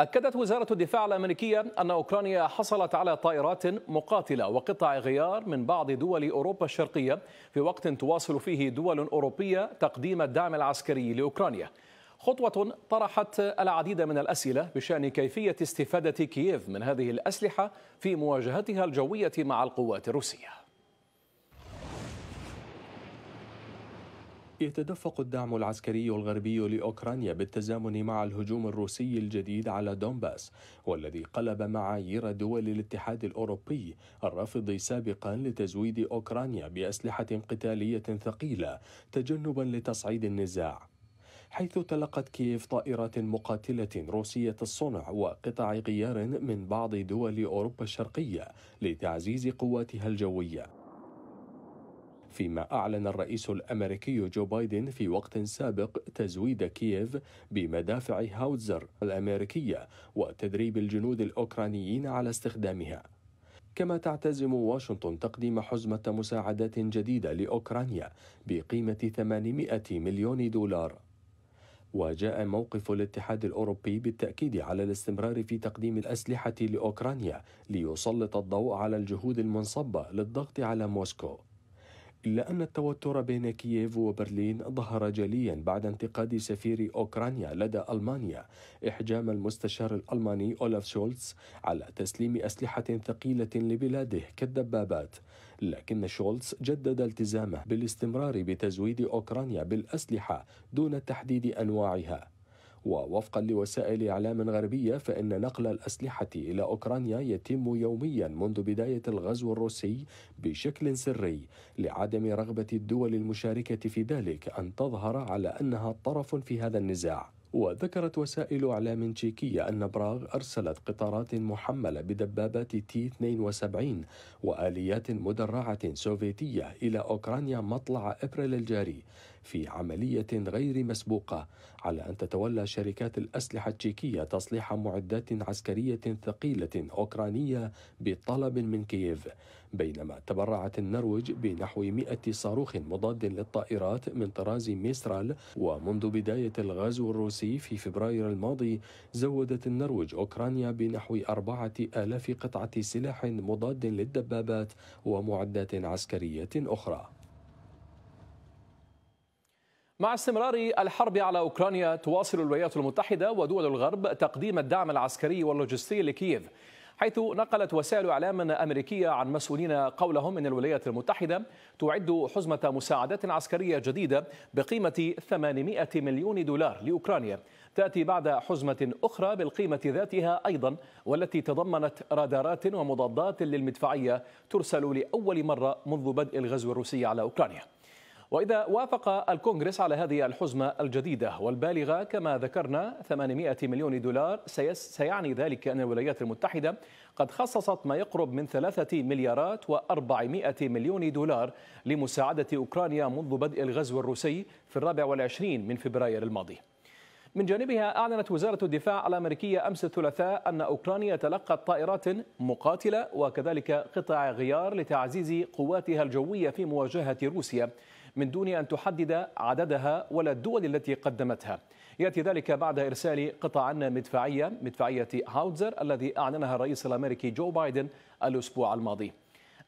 أكدت وزارة الدفاع الأمريكية أن أوكرانيا حصلت على طائرات مقاتلة وقطع غيار من بعض دول أوروبا الشرقية في وقت تواصل فيه دول أوروبية تقديم الدعم العسكري لأوكرانيا خطوة طرحت العديد من الأسئلة بشأن كيفية استفادة كييف من هذه الأسلحة في مواجهتها الجوية مع القوات الروسية يتدفق الدعم العسكري الغربي لأوكرانيا بالتزامن مع الهجوم الروسي الجديد على دونباس والذي قلب معايير دول الاتحاد الأوروبي الرافض سابقا لتزويد أوكرانيا بأسلحة قتالية ثقيلة تجنبا لتصعيد النزاع حيث تلقت كييف طائرات مقاتلة روسية الصنع وقطع غيار من بعض دول أوروبا الشرقية لتعزيز قواتها الجوية فيما أعلن الرئيس الأمريكي جو بايدن في وقت سابق تزويد كييف بمدافع هاوتزر الأمريكية وتدريب الجنود الأوكرانيين على استخدامها كما تعتزم واشنطن تقديم حزمة مساعدات جديدة لأوكرانيا بقيمة 800 مليون دولار وجاء موقف الاتحاد الاوروبي بالتاكيد على الاستمرار في تقديم الاسلحه لاوكرانيا ليسلط الضوء على الجهود المنصبه للضغط على موسكو إلا أن التوتر بين كييف وبرلين ظهر جليا بعد انتقاد سفير أوكرانيا لدى ألمانيا إحجام المستشار الألماني أولاف شولتز على تسليم أسلحة ثقيلة لبلاده كالدبابات لكن شولتز جدد التزامه بالاستمرار بتزويد أوكرانيا بالأسلحة دون تحديد أنواعها ووفقا لوسائل إعلام غربية فإن نقل الأسلحة إلى أوكرانيا يتم يوميا منذ بداية الغزو الروسي بشكل سري لعدم رغبة الدول المشاركة في ذلك أن تظهر على أنها طرف في هذا النزاع وذكرت وسائل إعلام تشيكية أن براغ أرسلت قطارات محملة بدبابات تي 72 وآليات مدرعة سوفيتية إلى أوكرانيا مطلع أبريل الجاري في عملية غير مسبوقة على أن تتولى شركات الأسلحة التشيكية تصليح معدات عسكرية ثقيلة أوكرانية بطلب من كييف بينما تبرعت النرويج بنحو 100 صاروخ مضاد للطائرات من طراز ميسترال ومنذ بداية الغزو الروسي في فبراير الماضي زودت النرويج أوكرانيا بنحو 4000 قطعة سلاح مضاد للدبابات ومعدات عسكرية أخرى مع استمرار الحرب على أوكرانيا تواصل الولايات المتحدة ودول الغرب تقديم الدعم العسكري واللوجستي لكييف حيث نقلت وسائل إعلام أمريكية عن مسؤولين قولهم أن الولايات المتحدة تعد حزمة مساعدات عسكرية جديدة بقيمة 800 مليون دولار لأوكرانيا تأتي بعد حزمة أخرى بالقيمة ذاتها أيضا والتي تضمنت رادارات ومضادات للمدفعية ترسل لأول مرة منذ بدء الغزو الروسي على أوكرانيا وإذا وافق الكونغرس على هذه الحزمة الجديدة والبالغة كما ذكرنا 800 مليون دولار سيعني ذلك أن الولايات المتحدة قد خصصت ما يقرب من 3 مليارات و400 مليون دولار لمساعدة أوكرانيا منذ بدء الغزو الروسي في الرابع والعشرين من فبراير الماضي من جانبها أعلنت وزارة الدفاع الأمريكية أمس الثلاثاء أن أوكرانيا تلقت طائرات مقاتلة وكذلك قطع غيار لتعزيز قواتها الجوية في مواجهة روسيا من دون أن تحدد عددها ولا الدول التي قدمتها يأتي ذلك بعد إرسال قطع مدفعية مدفعية هاوتزر الذي أعلنها الرئيس الأمريكي جو بايدن الأسبوع الماضي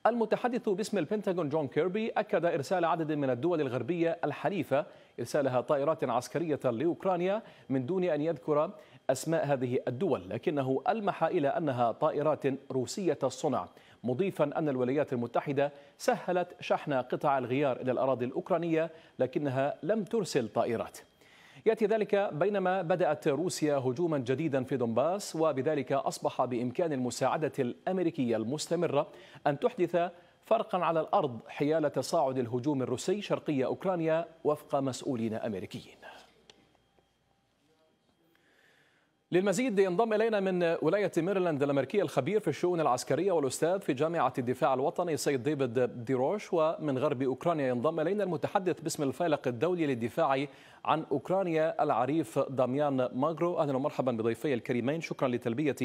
المتحدث باسم البنتاغون جون كيربي أكد إرسال عدد من الدول الغربية الحليفة إرسالها طائرات عسكرية لأوكرانيا من دون أن يذكر أسماء هذه الدول لكنه ألمح إلى أنها طائرات روسية الصنع مضيفا أن الولايات المتحدة سهلت شحن قطع الغيار إلى الأراضي الأوكرانية لكنها لم ترسل طائرات ياتي ذلك بينما بدات روسيا هجوما جديدا في دونباس وبذلك اصبح بامكان المساعده الامريكيه المستمره ان تحدث فرقا على الارض حيال تصاعد الهجوم الروسي شرقي اوكرانيا وفق مسؤولين امريكيين للمزيد ينضم إلينا من ولاية ميرلاند الأمريكية الخبير في الشؤون العسكرية والأستاذ في جامعة الدفاع الوطني سيد ديفيد ديروش ومن غرب أوكرانيا ينضم إلينا المتحدث باسم الفالق الدولي للدفاع عن أوكرانيا العريف داميان ماغرو أهلا ومرحبا بضيفي الكريمين شكرا لتلبية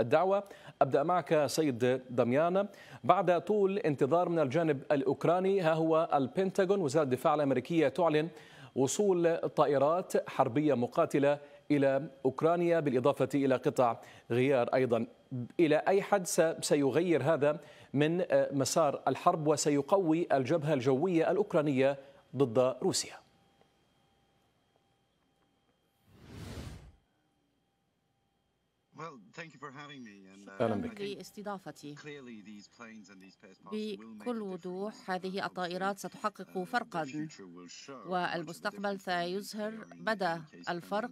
الدعوة أبدأ معك سيد داميان بعد طول انتظار من الجانب الأوكراني ها هو البنتاغون وزارة الدفاع الأمريكية تعلن وصول طائرات حربية مقاتلة إلى أوكرانيا بالإضافة إلى قطع غيار أيضا إلى أي حد سيغير هذا من آه، مسار الحرب وسيقوي الجبهة الجوية الأوكرانية ضد روسيا Uh, أهلا بك لاستضافتي بكل وضوح هذه الطائرات ستحقق فرقا والمستقبل سيظهر مدى الفرق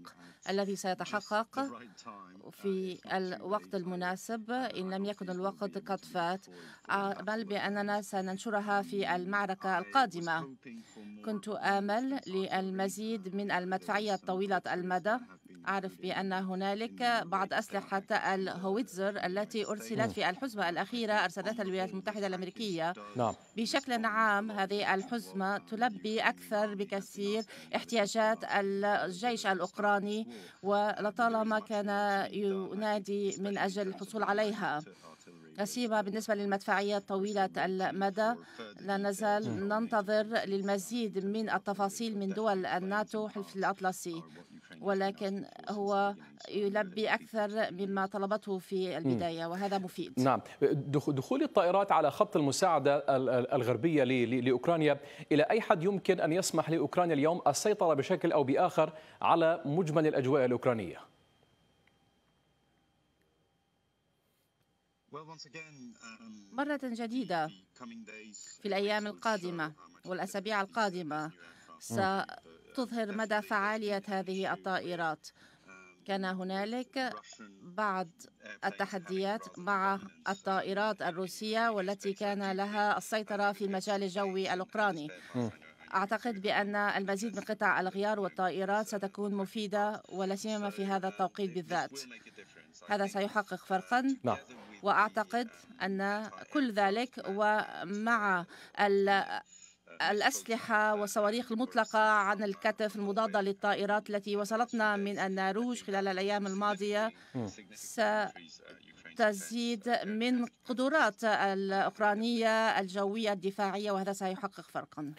الذي سيتحقق uh, في الوقت المناسب إن لم يكن الوقت قد فات آه، بل بأننا سننشرها في المعركة القادمة كنت آمل للمزيد من المدفعية طويلة المدى أعرف بأن هنالك بعض أسلحة الهويتزر التي أرسلت في الحزمة الأخيرة أرسلتها الولايات المتحدة الأمريكية نعم. بشكل عام هذه الحزمة تلبي أكثر بكثير احتياجات الجيش الأوكراني ولطالما كان ينادي من أجل الحصول عليها نسيبة بالنسبة للمدفعية طويلة المدى لا نزال ننتظر للمزيد من التفاصيل من دول الناتو حلف الأطلسي ولكن هو يلبي أكثر مما طلبته في البداية وهذا مفيد نعم دخول الطائرات على خط المساعدة الغربية لأوكرانيا إلى أي حد يمكن أن يسمح لأوكرانيا اليوم السيطرة بشكل أو بآخر على مجمل الأجواء الأوكرانية؟ مرة جديدة في الأيام القادمة والأسابيع القادمة تظهر مدى فعالية هذه الطائرات كان هنالك بعض التحديات مع الطائرات الروسية والتي كان لها السيطرة في المجال الجوي الأوكراني أعتقد بأن المزيد من قطع الغيار والطائرات ستكون مفيدة ولا سيما في هذا التوقيت بالذات هذا سيحقق فرقا نعم. وأعتقد أن كل ذلك ومع الأسلحة والصواريخ المطلقة عن الكتف المضادة للطائرات التي وصلتنا من الناروج خلال الأيام الماضية ستزيد من قدرات الأوكرانية الجوية الدفاعية وهذا سيحقق فرقا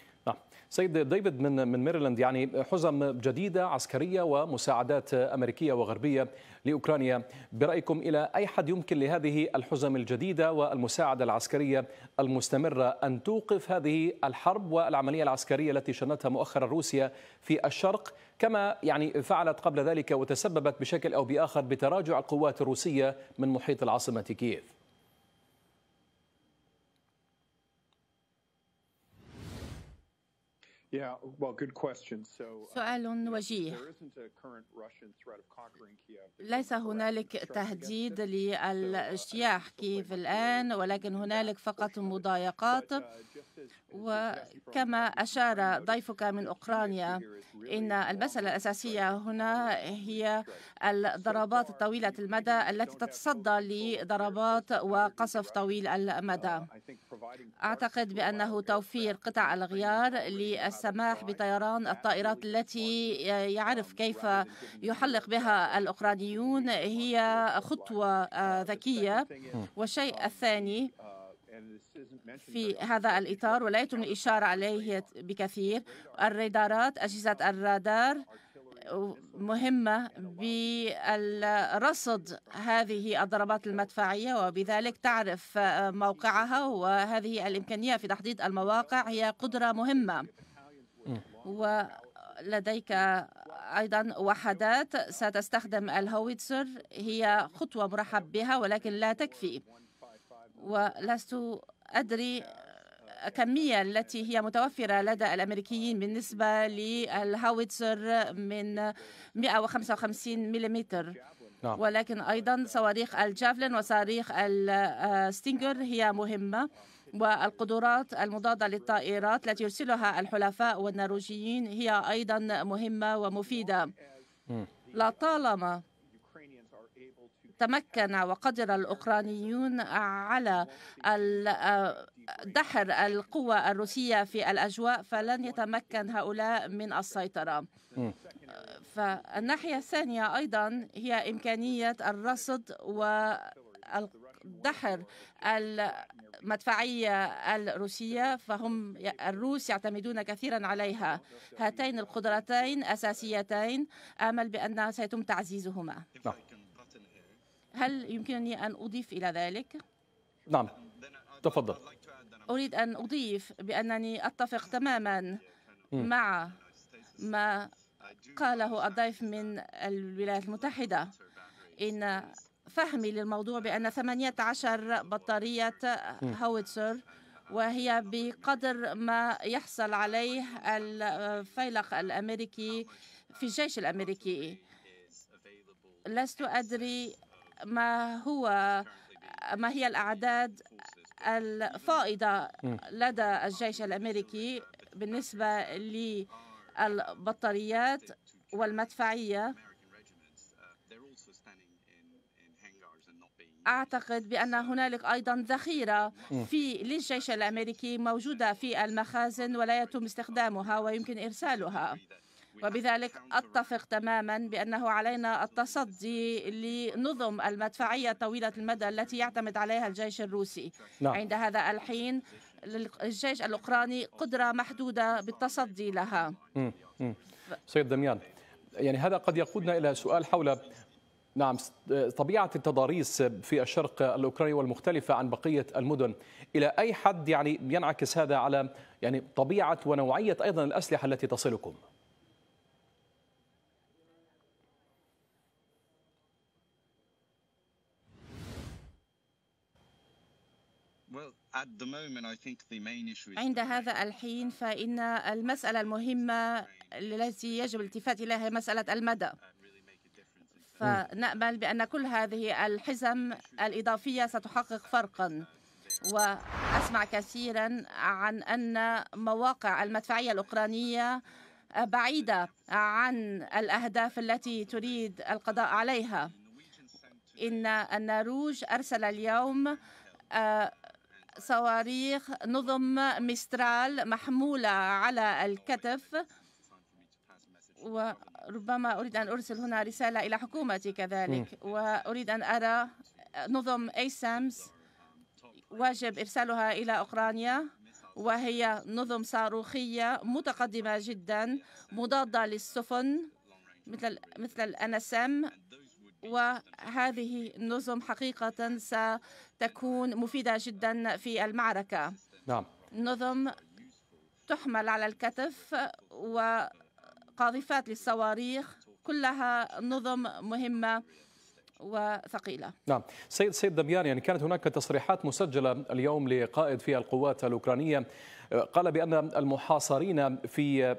سيد ديفيد من من ميريلاند يعني حزم جديده عسكريه ومساعدات امريكيه وغربيه لاوكرانيا برايكم الى اي حد يمكن لهذه الحزم الجديده والمساعده العسكريه المستمره ان توقف هذه الحرب والعمليه العسكريه التي شنتها مؤخرا روسيا في الشرق كما يعني فعلت قبل ذلك وتسببت بشكل او باخر بتراجع القوات الروسيه من محيط العاصمه كييف Uh, سؤال وجيه ليس هنالك تهديد لاجتياح uh, كييف uh, الآن ولكن هنالك فقط مضايقات وكما أشار ضيفك من أوكرانيا إن المسألة الأساسية هنا هي الضربات طويلة المدى التي تتصدى لضربات وقصف طويل المدى أعتقد بأنه توفير قطع الغيار للسماح بطيران الطائرات التي يعرف كيف يحلق بها الأوكرانيون هي خطوة آه، ذكية والشيء الثاني في هذا الإطار ولا يتم الإشارة عليه بكثير الرادارات أجهزة الرادار مهمة برصد هذه الضربات المدفعية وبذلك تعرف آه، موقعها وهذه الإمكانية في تحديد المواقع هي قدرة مهمة ولديك أيضا وحدات ستستخدم الهويتسر هي خطوة مرحب بها ولكن لا تكفي ولست أدري الكمية التي هي متوفرة لدى الأمريكيين بالنسبة للهاويتزر من 155 ملم نعم. ولكن أيضا صواريخ الجافلين وصواريخ الستينجر هي مهمة والقدرات المضادة للطائرات التي يرسلها الحلفاء والنرويجيين هي أيضا مهمة ومفيدة لطالما تمكن وقدر الأوكرانيون على آه، دحر القوة الروسية في الأجواء فلن يتمكن هؤلاء من السيطرة فالناحية الثانية أيضا هي إمكانية الرصد و دحر المدفعية الروسية فهم الروس يعتمدون كثيرا عليها هاتين القدرتين أساسيتين آمل بأن سيتم تعزيزهما نعم. هل يمكنني أن أضيف إلى ذلك؟ نعم تفضل أريد أن أضيف بأنني أتفق تماما مع ما قاله الضيف من الولايات المتحدة إن فهمي للموضوع بأن 18 بطارية هاويتسر وهي بقدر ما يحصل عليه الفيلق الأمريكي في الجيش الأمريكي لست أدري ما هو ما هي الأعداد الفائضة لدى الجيش الأمريكي بالنسبة للبطاريات والمدفعية أعتقد بأن هنالك أيضا ذخيرة في للجيش الأمريكي موجودة في المخازن ولا يتم استخدامها ويمكن إرسالها وبذلك أتفق تماما بأنه علينا التصدي لنظم المدفعية طويلة المدى التي يعتمد عليها الجيش الروسي نعم. عند هذا الحين للجيش الأوكراني قدرة محدودة بالتصدي لها مم. مم. سيد دميان يعني هذا قد يقودنا إلى سؤال حول نعم طبيعة التضاريس في الشرق الأوكراني والمختلفة عن بقية المدن إلى أي حد يعني ينعكس هذا على يعني طبيعة ونوعية أيضا الأسلحة التي تصلكم؟ عند هذا الحين فإن المسألة المهمة التي يجب الالتفات إليها هي مسألة المدى فنأمل بأن كل هذه الحزم الإضافية ستحقق فرقا وأسمع كثيرا عن أن مواقع المدفعية الأوكرانية بعيدة عن الأهداف التي تريد القضاء عليها إن النرويج أرسل اليوم آه، صواريخ نظم ميسترال محمولة على الكتف وربما أريد أن أرسل هنا رسالة إلى حكومتي كذلك وأريد أن أرى نظم سامس واجب إرسالها إلى أوكرانيا وهي نظم صاروخية متقدمة جدا مضادة للسفن مثل مثل الأنسم وهذه النظم حقيقة ستكون مفيدة جدا في المعركة نعم نظم تحمل على الكتف وقاذفات للصواريخ كلها نظم مهمة وثقيله. نعم، سيد سيد دميان يعني كانت هناك تصريحات مسجله اليوم لقائد في القوات الاوكرانيه قال بان المحاصرين في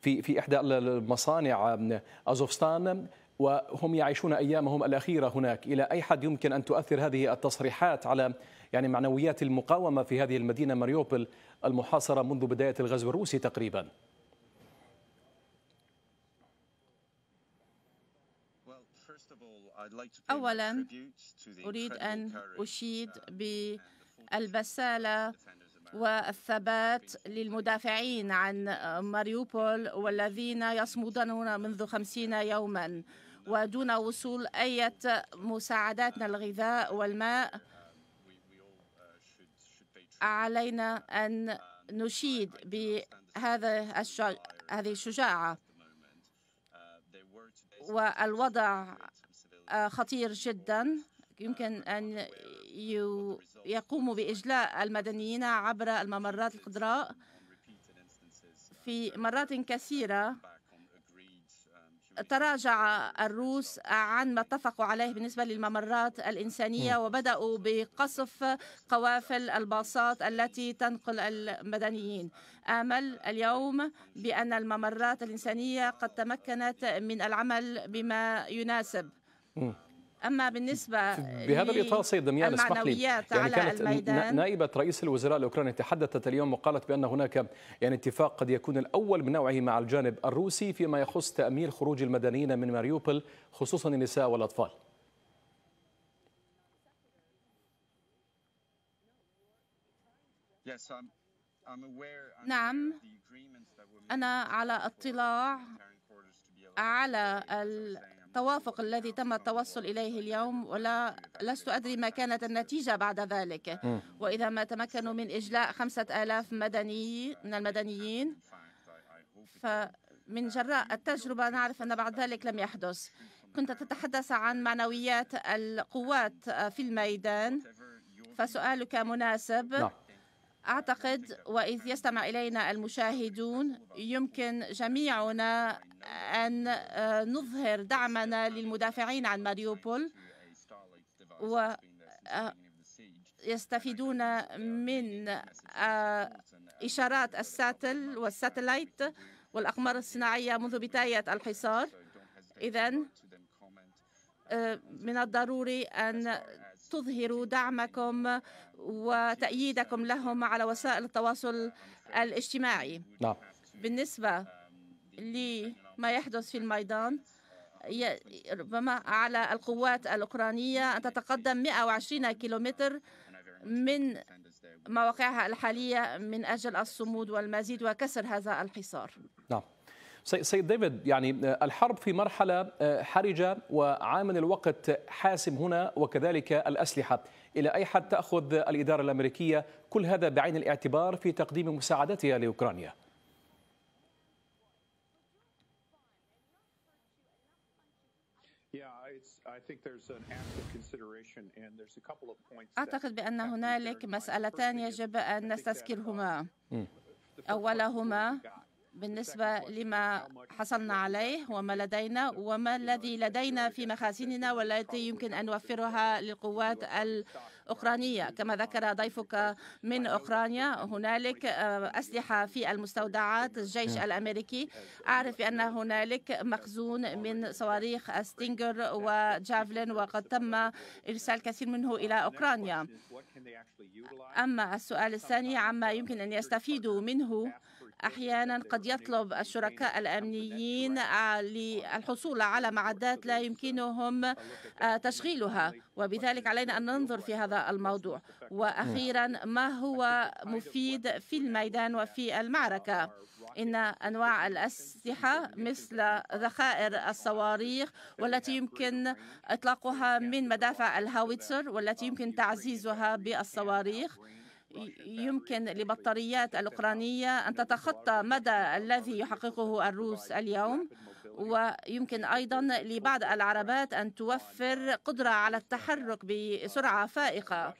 في في احدى المصانع ازوفستان وهم يعيشون أيامهم الأخيرة هناك إلى أي حد يمكن أن تؤثر هذه التصريحات على يعني معنويات المقاومة في هذه المدينة ماريوبل المحاصرة منذ بداية الغزو الروسي تقريباً أولا أريد أن أشيد بالبسالة والثبات للمدافعين عن ماريوبول والذين يصمدون منذ خمسين يوما ودون وصول أي مساعدات للغذاء الغذاء والماء علينا أن نشيد بهذا هذه الشجاعة والوضع خطير جدا يمكن أن يقوموا بإجلاء المدنيين عبر الممرات الخضراء في مرات كثيرة تراجع الروس عن ما اتفقوا عليه بالنسبة للممرات الإنسانية وبدأوا بقصف قوافل الباصات التي تنقل المدنيين آمل اليوم بأن الممرات الإنسانية قد تمكنت من العمل بما يناسب اما بالنسبه بهذا الاطار سيد دميان اسمح لي يعني كانت نائبه رئيس الوزراء الاوكراني تحدثت اليوم وقالت بان هناك يعني اتفاق قد يكون الاول من نوعه مع الجانب الروسي فيما يخص تامين خروج المدنيين من ماريوبل خصوصا النساء والاطفال نعم أنا على اطلاع على التوافق الذي تم التوصل إليه اليوم ولا لست أدري ما كانت النتيجة بعد ذلك وإذا ما تمكنوا من إجلاء خمسة آلاف مدني من المدنيين فمن جراء التجربة نعرف أن بعد ذلك لم يحدث كنت تتحدث عن معنويات القوات في الميدان فسؤالك مناسب نعم. أعتقد وإذ يستمع إلينا المشاهدون يمكن جميعنا أن آه، نظهر دعمنا للمدافعين عن ماريوبول ويستفيدون آه، من آه، إشارات الساتل والساتلايت والأقمار الصناعية منذ بداية الحصار إذا من الضروري أن تظهروا دعمكم وتأييدكم لهم على وسائل التواصل الاجتماعي نعم بالنسبة لما يحدث في الميدان ربما على القوات الأوكرانية أن تتقدم 120 كيلومتر من مواقعها الحالية من أجل الصمود والمزيد وكسر هذا الحصار نعم سيد ديفيد يعني آه، الحرب في مرحلة آه، حرجة وعامل الوقت حاسم هنا وكذلك الأسلحة إلى أي حد تأخذ الإدارة الأمريكية كل هذا بعين الاعتبار في تقديم مساعدتها لأوكرانيا؟ أعتقد بأن هنالك مسألتان يجب أن نستذكرهما uh, أولهما بالنسبة لما حصلنا عليه وما لدينا وما الذي لدينا في مخازننا والتي يمكن أن نوفرها للقوات الأوكرانية كما ذكر ضيفك من أوكرانيا هنالك آه، أسلحة في المستودعات الجيش الأمريكي أعرف بأن هنالك مخزون من صواريخ ستينجر وجافلين وقد تم إرسال كثير منه إلى أوكرانيا أما السؤال الثاني عما يمكن أن يستفيدوا منه أحيانا قد يطلب الشركاء الأمنيين آه، للحصول على معدات لا يمكنهم آه، تشغيلها وبذلك علينا أن ننظر في هذا الموضوع وأخيرا ما هو مفيد في الميدان وفي المعركة إن أنواع الأسلحة مثل ذخائر الصواريخ والتي يمكن إطلاقها من مدافع الهاويتسر والتي يمكن تعزيزها بالصواريخ يمكن لبطاريات الأوكرانية أن تتخطى مدى الذي يحققه الروس اليوم ويمكن أيضا لبعض العربات أن توفر قدرة على التحرك بسرعة فائقة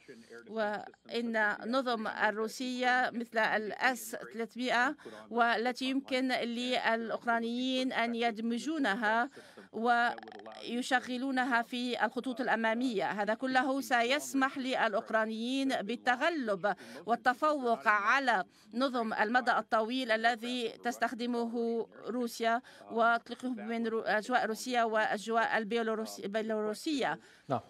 وإن نظم الروسية مثل الأس 300 والتي يمكن للأوكرانيين أن يدمجونها ويشغلونها في الخطوط الأمامية هذا كله سيسمح للأوكرانيين بالتغلب والتفوق على نظم المدى الطويل الذي تستخدمه روسيا وتطلقه من أجواء روسيا وأجواء البيلاروسية نعم.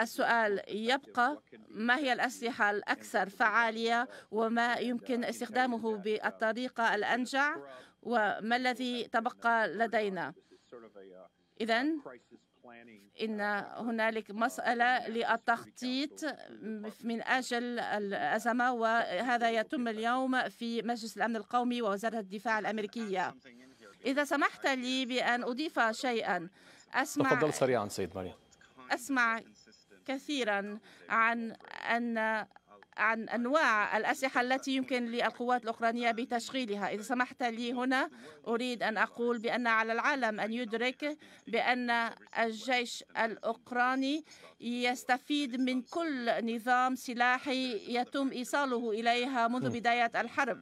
السؤال يبقى ما هي الأسلحة الأكثر فعالية وما يمكن استخدامه بالطريقة الأنجع وما الذي تبقى لدينا Uh, إذا uh, إن هنالك uh, مسألة للتخطيط من أجل الأزمة وهذا يتم اليوم في مجلس الأمن القومي ووزارة الدفاع الأمريكية إذا سمحت لي بأن أضيف شيئا أسمع تفضل سريعا سيد مريم أسمع كثيرا عن أن عن أنواع الأسلحة التي يمكن للقوات الأوكرانية بتشغيلها إذا سمحت لي هنا أريد أن أقول بأن على العالم أن يدرك بأن الجيش الأوكراني يستفيد من كل نظام سلاحي يتم إيصاله إليها منذ بداية الحرب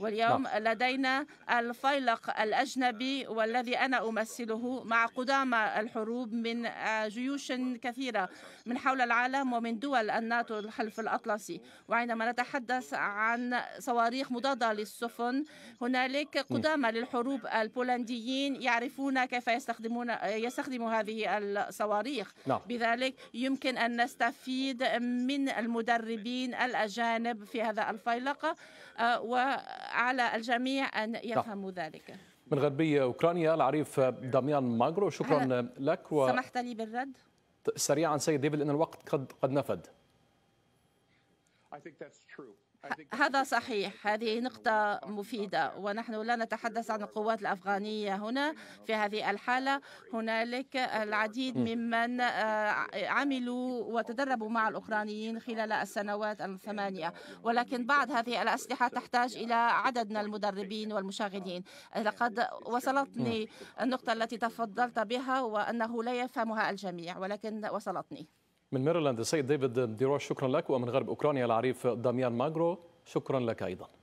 واليوم نعم. لدينا الفيلق الأجنبي والذي أنا أمثله مع قدامى الحروب من آه، جيوش كثيرة من حول العالم ومن دول الناتو الحلف الأطلسي وعندما نتحدث عن صواريخ مضادة للسفن هنالك قدامى للحروب البولنديين يعرفون كيف يستخدمون يستخدموا هذه الصواريخ لا. نعم. بذلك يمكن أن نستفيد من المدربين الأجانب في هذا الفيلق وعلى الجميع أن نعم. يفهموا ذلك من غربية أوكرانيا العريف داميان ماغرو شكرا لك و... سمحت لي بالرد سريعا سيد ديفل أن الوقت قد, قد نفد I think that's true. هذا صحيح هذه نقطة مفيدة ونحن لا نتحدث عن القوات الأفغانية هنا في هذه الحالة هنالك العديد ممن آه، عملوا وتدربوا مع الأوكرانيين خلال السنوات الثمانية ولكن بعض هذه الأسلحة تحتاج إلى عدد من المدربين والمشاغلين لقد وصلتني النقطة التي تفضلت بها وأنه لا يفهمها الجميع ولكن وصلتني من ميرلاند السيد ديفيد ديروش شكرا لك ومن غرب أوكرانيا العريف داميان ماغرو شكرا لك أيضا